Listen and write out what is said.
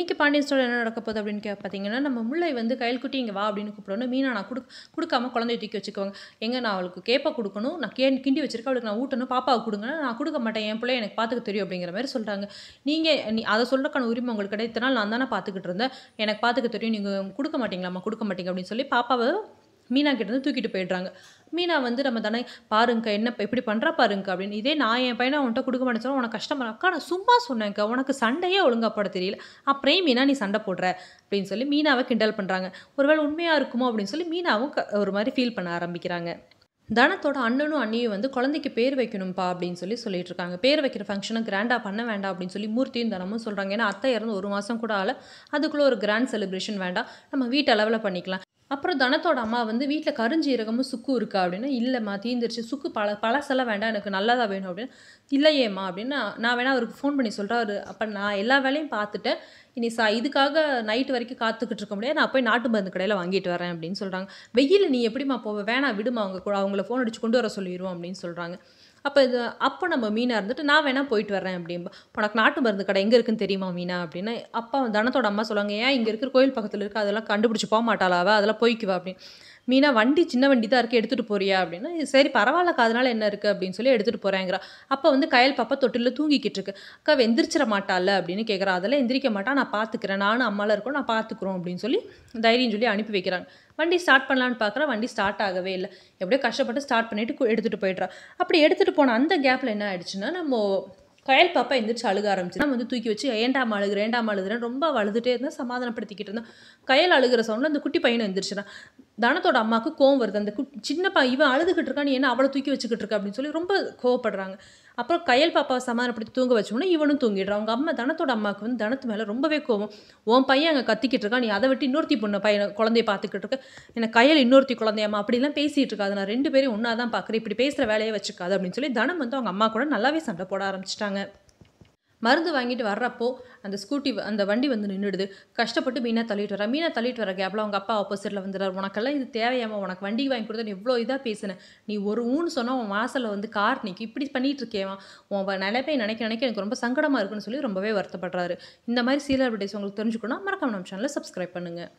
இன்றைக்கி பாண்டியன் ஸ்டோரில் என்ன நடக்க போகுது அப்படின்னு கே பார்த்தீங்கன்னா நம்ம முல்லை வந்து குட்டி இங்கே வா அப்படின்னு கூப்பிடணும் மீனா நான் கொடு கொடுக்காம குழந்தைய தூக்கி வச்சுக்குவாங்க எங்கே நான் அவளுக்கு கேப்பை கொடுக்கணும் நான் கே கிண்டி வச்சிருக்கேன் அவளுக்கு நான் ஊட்டணும் பாப்பாவை கொடுங்க நான் கொடுக்க மாட்டேன் என் பிள்ளை எனக்கு பார்த்துக்க தெரியும் அப்படிங்கிற மாதிரி சொல்கிறாங்க நீங்கள் நீ அதை சொல்கிறக்கான உரிமை உங்களுக்கு கிடையாது நான் தானே பார்த்துக்கிட்டு இருந்தேன் எனக்கு பார்த்துக்க தெரியும் நீங்கள் கொடுக்க மாட்டீங்களாம்மா கொடுக்க மாட்டீங்க அப்படின்னு சொல்லி பாப்பாவை மீனா கிட்டேருந்து தூக்கிட்டு போயிடுறாங்க மீனா வந்து நம்ம தானே பாருங்க என்ன இப்படி பண்ணுறா பாருங்க அப்படின்னு இதே நான் என் பையனை அவன்கிட்ட கொடுக்க மாட்டேன் உனக்கு கஷ்டமாக அக்கா நான் சும்மா சொன்னேன்க்கா உனக்கு சண்டையே ஒழுங்காப்பட தெரியல அப்புறம் மீனா நீ சண்டை போடுற அப்படின்னு சொல்லி மீனாவை கிண்டல் பண்ணுறாங்க ஒருவேளை உண்மையாக இருக்குமோ அப்படின்னு சொல்லி மீனாவும் ஒரு மாதிரி ஃபீல் பண்ண ஆரம்பிக்கிறாங்க தனத்தோட அண்ணனும் அண்ணியும் வந்து குழந்தைக்கு பேர் வைக்கணும்ப்பா அப்படின்னு சொல்லி சொல்லிட்டு இருக்காங்க பேர் வைக்கிற ஃபங்க்ஷனை கிராண்டாக பண்ண வேண்டாம் அப்படின்னு சொல்லி மூர்த்தியும் தனமும் சொல்கிறாங்க ஏன்னா அத்தை இறந்து ஒரு மாதம் கூட ஆல அதுக்குள்ளே ஒரு கிராண்ட் செலிப்ரேஷன் வேண்டாம் நம்ம வீட்டு அளவில் பண்ணிக்கலாம் அப்புறம் தனத்தோட அம்மா வந்து வீட்டில் கருஞ்சீரகமும் சுக்கு இருக்கா அப்படின்னா இல்லைம்மா தீந்துருச்சு சுக்கு பல பழசெல்லாம் வேண்டாம் எனக்கு நல்லதாக வேணும் அப்படின்னு இல்லையேம்மா அப்படின்னா நான் வேணால் அவருக்கு ஃபோன் பண்ணி சொல்கிறேன் அவர் அப்போ நான் எல்லா வேலையும் பார்த்துட்டேன் இனி சா இதுக்காக நைட்டு வரைக்கும் காத்துக்கிட்டு இருக்க முடியாது நான் போய் நாட்டு மருந்து கடையில் வாங்கிட்டு வரேன் அப்படின்னு சொல்கிறாங்க வெயில் நீ எப்படிம்மா போவ வேணாம் விடுமா அவங்க அவங்கள ஃபோன் அடிச்சு கொண்டு வர சொல்லிடுவோம் அப்படின்னு சொல்கிறாங்க அப்போ இது அப்போ நம்ம மீனாக இருந்துட்டு நான் வேணால் போயிட்டு வரேன் அப்படின்பா உனக்கு நாட்டு மருந்து கடை எங்கே இருக்குன்னு தெரியுமா மீனா அப்படின்னு அப்பா தனத்தோட அம்மா சொல்லுவாங்க ஏன் இங்கே இருக்கிற கோயில் பக்கத்தில் இருக்குது அதெல்லாம் கண்டுபிடிச்சி போக மாட்டாளாவா அதெல்லாம் போய்க்குவா அப்படின்னு மீனா வண்டி சின்ன வண்டி தான் இருக்குது எடுத்துகிட்டு போறியா அப்படின்னு சரி பரவாயில்லக்கா அதனால் என்ன இருக்குது அப்படின்னு சொல்லி எடுத்துகிட்டு போகிறேங்கிறா அப்போ வந்து கயல் பாப்பா தொட்டிலில் தூங்கிக்கிட்டு இருக்கு அக்கா எந்திரிச்சிட மாட்டாள் அப்படின்னு கேட்குறா அதெல்லாம் எந்திரிக்க மாட்டான் நான் பார்த்துக்கிறேன் நானும் அம்மாவில் இருக்கோம் நான் பார்த்துக்குறோம் அப்படின்னு சொல்லி தைரியம் சொல்லி அனுப்பி வைக்கிறாங்க வண்டி ஸ்டார்ட் பண்ணலான்னு பார்க்குறா வண்டி ஸ்டார்ட் ஆகவே இல்லை எப்படியோ கஷ்டப்பட்டு ஸ்டார்ட் பண்ணிவிட்டு எடுத்துகிட்டு போயிடுறா அப்படி எடுத்துகிட்டு போன அந்த கேப்பில் என்ன ஆயிடுச்சுன்னா நம்ம கயல் பாப்பா எந்திரிச்சு அழுக ஆரம்பிச்சு நம்ம வந்து தூக்கி வச்சு ஏண்டாம் அழுகு ஏண்டாம் அழுகுறேன் ரொம்ப வளர்ந்துட்டே இருந்தால் சமாதானப்படுத்திக்கிட்டு இருந்தோம் கயல் அழுகிற சவுண்டில் அந்த குட்டி பையனை எந்திரிச்சுனா தனத்தோட அம்மாவுக்கு கோவம் வருது அந்த சின்ன பா இவன் அழுதுகிட்டு இருக்கான் என்ன அவளை தூக்கி வச்சுக்கிட்டு இருக்கா அப்படின்னு சொல்லி ரொம்ப கோவப்படுறாங்க அப்புறம் கையல் பாப்பாவை சமாதானப்படுத்தி தூங்க வச்சோன்னா இவனும் தூங்கிடுறான் அவங்க அம்மா தனத்தோட அம்மாவுக்கு வந்து தனத்து மேலே ரொம்பவே கோவம் உன் பையன் அங்கே கத்திக்கிட்டு இருக்கான் நீ அதை விட்டு இன்னொருத்தி பொண்ணு பையன் குழந்தைய பார்த்துக்கிட்டு இருக்க என்னை கையல் இன்னொருத்தி குழந்தையம்மா அப்படிலாம் பேசிகிட்டு இருக்காது நான் ரெண்டு பேரும் ஒன்றா தான் பார்க்குறேன் இப்படி பேசுகிற வேலையை வச்சுக்காது அப்படின்னு சொல்லி தனம் வந்து அவங்க அம்மா கூட நல்லாவே சண்டை போட ஆரம்பிச்சிட்டாங்க மருந்து வாங்கிட்டு வர்றப்போ அந்த ஸ்கூட்டி அந்த வண்டி வந்து நின்றுடுது கஷ்டப்பட்டு மீனாக தள்ளிட்டு வர மீனாக தள்ளிட்டு வர கேப்பில் அவங்க அப்பா ஆப்போசிட்டில் வந்துடுறாரு உனக்கெல்லாம் இது தேவையாமல் உனக்கு வண்டி வாங்கி கொடுத்தா எவ்வளோ இதாக பேசினேன் நீ ஒரு ஊன்னு சொன்னால் உன் வாசலில் வந்து கார் நிற்கும் இப்படி பண்ணிகிட்டு இருக்கேவா உன் நினைப்பை நினைக்க நினைக்க எனக்கு ரொம்ப சங்கடமாக இருக்குன்னு சொல்லி ரொம்பவே வருத்தப்படுறாரு இந்த மாதிரி சீலர் அட்வர்டைஸ் உங்களுக்கு தெரிஞ்சுக்கணும் மறக்காம நம்ம சேனலில் சப்ஸ்கிரைப் பண்ணுங்கள்